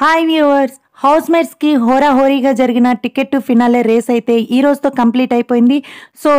Hi viewers, house కి హోరాహోరీగా జరిగిన టికెట్ టు ఫినాలే రేస్ అయితే ఈ రోజుతో కంప్లీట్ అయిపోయింది సో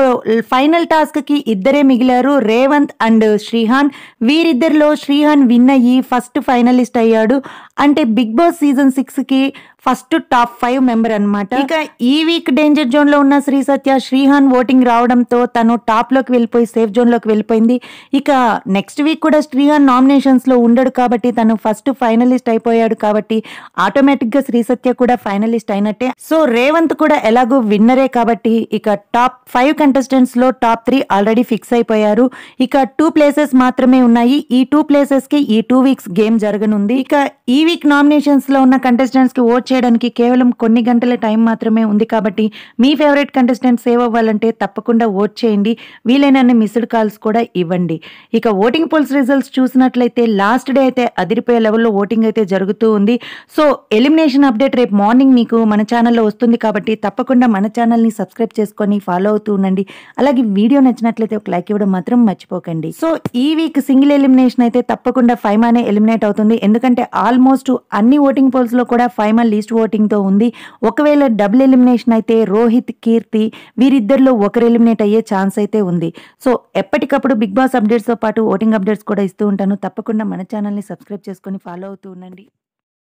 ఫైనల్ టాస్క్కి ఇద్దరే మిగిలారు రేవంత్ అండ్ శ్రీహాన్ వీరిద్దరిలో శ్రీహాన్ విన్ అయ్యి ఫస్ట్ ఫైనలిస్ట్ అయ్యాడు అంటే బిగ్ బాస్ సీజన్ సిక్స్కి ఫస్ట్ టాప్ ఫైవ్ మెంబర్ అనమాట ఇక ఈ వీక్ డేంజర్ జోన్లో ఉన్న శ్రీ సత్య శ్రీహాన్ ఓటింగ్ రావడంతో తను టాప్లోకి వెళ్ళిపోయి సేఫ్ జోన్లోకి వెళ్ళిపోయింది ఇక నెక్స్ట్ వీక్ కూడా శ్రీహాన్ నామినేషన్స్లో ఉండడు కాబట్టి తను ఫస్ట్ ఫైనలిస్ట్ అయిపోయాడు కాబట్టి ఆటోమేటిక్గా శ్రీసత్య కూడా ఫైనలిస్ట్ అయినట్టే సో రేవంత్ కూడా ఎలాగో విన్నరే కాబట్టి ఇక టాప్ ఫైవ్ కంటెస్టెంట్స్ లో టాప్ త్రీ ఆల్రెడీ ఫిక్స్ అయిపోయారు ఇక టూ ప్లేసెస్ మాత్రమే ఉన్నాయి ఈ టూ ప్లేసెస్ కి ఈ టూ వీక్స్ గేమ్ జరగనుంది ఇక ఈ వీక్ నామినేషన్స్ లో ఉన్న కంటెస్టెంట్స్ కి ఓట్ చేయడానికి కేవలం కొన్ని గంటల టైం మాత్రమే ఉంది కాబట్టి మీ ఫేవరెట్ కంటెస్టెంట్ సేవ్ అవ్వాలంటే తప్పకుండా ఓట్ చేయండి వీలైనన్ని మిస్డ్ కాల్స్ కూడా ఇవ్వండి ఇక ఓటింగ్ పోల్స్ రిజల్ట్స్ చూసినట్లయితే లాస్ట్ డే అయితే అదిరిపోయే లెవెల్లో ఓటింగ్ అయితే జరుగుతూ ఉంది సో ఎలిమినేషన్ ఎలక్షన్ అప్డేట్ రేపు మార్నింగ్ మీకు మన ఛానల్లో వస్తుంది కాబట్టి తప్పకుండా మన ఛానల్ని సబ్స్క్రైబ్ చేసుకొని ఫాలో అవుతూ ఉండండి అలాగే వీడియో నచ్చినట్లయితే ఒక లైక్ ఇవ్వడం మాత్రం మర్చిపోకండి సో ఈ వీక్ సింగిల్ ఎలిమినేషన్ అయితే తప్పకుండా ఫైమానే ఎలిమినేట్ అవుతుంది ఎందుకంటే ఆల్మోస్ట్ అన్ని ఓటింగ్ పోల్స్లో కూడా ఫైమా లీస్ట్ ఓటింగ్తో ఉంది ఒకవేళ డబుల్ ఎలిమినేషన్ అయితే రోహిత్ కీర్తి వీరిద్దరిలో ఒకరు ఎలిమినేట్ అయ్యే ఛాన్స్ అయితే ఉంది సో ఎప్పటికప్పుడు బిగ్ బాస్ అప్డేట్స్తో పాటు ఓటింగ్ అప్డేట్స్ కూడా ఇస్తూ ఉంటాను తప్పకుండా మన ఛానల్ని సబ్స్క్రైబ్ చేసుకొని ఫాలో అవుతూ ఉండండి